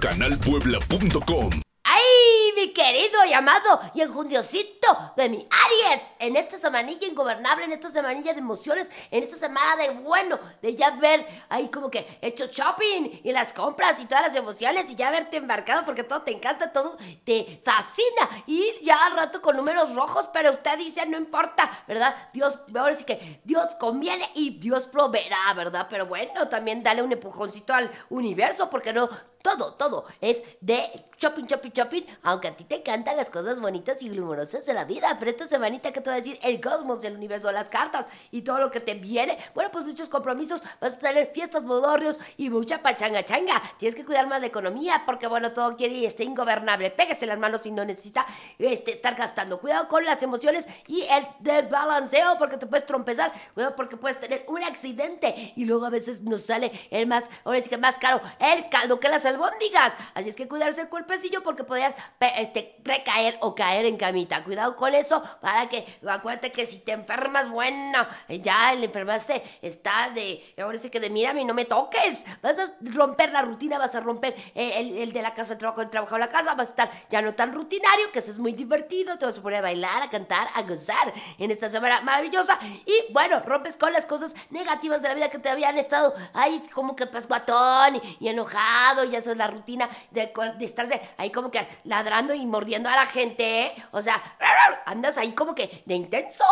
canalpuebla.com. ¡Ay, mi querido llamado y enjundiosito de mi Aries! En esta semanilla ingobernable, en esta semanilla de emociones, en esta semana de bueno, de ya ver ahí como que hecho shopping y las compras y todas las emociones y ya verte embarcado porque todo te encanta, todo te fascina. Y ya al rato con números rojos, pero usted dice, no importa, ¿verdad? Dios, ahora sí que Dios conviene y Dios proveerá, ¿verdad? Pero bueno, también dale un empujoncito al universo porque no todo, todo es de shopping, shopping, shopping. Aunque a ti te encantan las cosas bonitas y glumorosas de la vida, pero esta semanita que te voy a decir el cosmos, el universo, las cartas y todo lo que te viene, bueno, pues muchos compromisos, vas a tener fiestas, modorrios y mucha pachanga changa. Tienes que cuidar más de economía porque, bueno, todo quiere y está ingobernable. Pégase las manos si no necesita este, estar gastando. Cuidado con las emociones y el desbalanceo porque te puedes trompezar, cuidado porque puedes tener un accidente y luego a veces nos sale el más, ahora sí que más caro, el caldo que la salud albóndigas. Así es que cuidarse el cuerpecillo porque podrías este, recaer o caer en camita. Cuidado con eso para que, acuérdate que si te enfermas, bueno, ya el enfermarse está de, ahora sí que de mírame, no me toques. Vas a romper la rutina, vas a romper el, de la casa, el trabajo, el trabajo de la casa, vas a estar ya no tan rutinario, que eso es muy divertido, te vas a poner a bailar, a cantar, a gozar en esta semana maravillosa. Y bueno, rompes con las cosas negativas de la vida que te habían estado ahí como que pascuatón y, y enojado y eso es la rutina de, estarse ahí como que ladrando y mordiendo a la gente, ¿eh? O sea, andas ahí como que de intenso,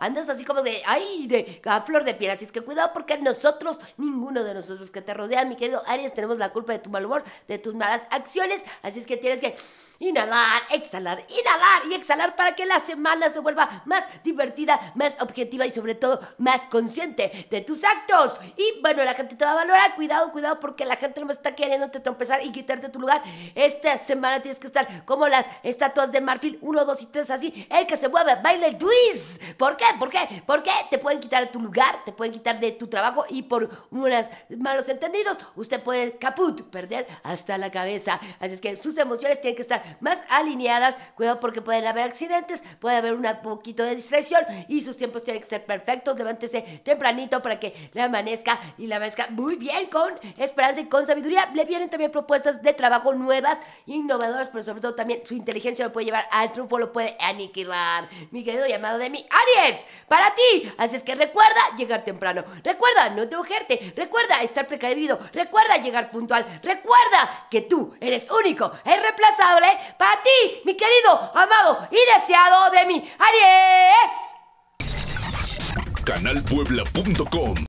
andas así como de, ay, de a flor de piel. Así es que cuidado porque nosotros, ninguno de nosotros que te rodea, mi querido Aries, tenemos la culpa de tu mal humor, de tus malas acciones. Así es que tienes que Inhalar, exhalar, inhalar y exhalar para que la semana se vuelva más divertida, más objetiva y sobre todo más consciente de tus actos. Y bueno, la gente te va a valorar. Cuidado, cuidado, porque la gente no me está te tropezar y quitarte tu lugar. Esta semana tienes que estar como las estatuas de marfil, 1, 2 y 3, así. El que se mueve, baile el twist. ¿Por qué? ¿Por qué? ¿Por qué? Te pueden quitar tu lugar, te pueden quitar de tu trabajo y por unos malos entendidos, usted puede caput, perder hasta la cabeza. Así es que sus emociones tienen que estar más alineadas. Cuidado porque pueden haber accidentes, puede haber un poquito de distracción y sus tiempos tienen que ser perfectos. Levántese tempranito para que le amanezca y la amanezca muy bien con esperanza y con sabiduría. Le vienen también propuestas de trabajo nuevas, innovadoras, pero sobre todo también su inteligencia lo puede llevar al triunfo, lo puede aniquilar. Mi querido llamado de mi Aries, para ti. Así es que recuerda llegar temprano. Recuerda no enojarte. Recuerda estar precavido. Recuerda llegar puntual. Recuerda que tú eres único, e reemplazable ¿eh? Para ti, mi querido, amado y deseado de mí, Aries. Canalpuebla.com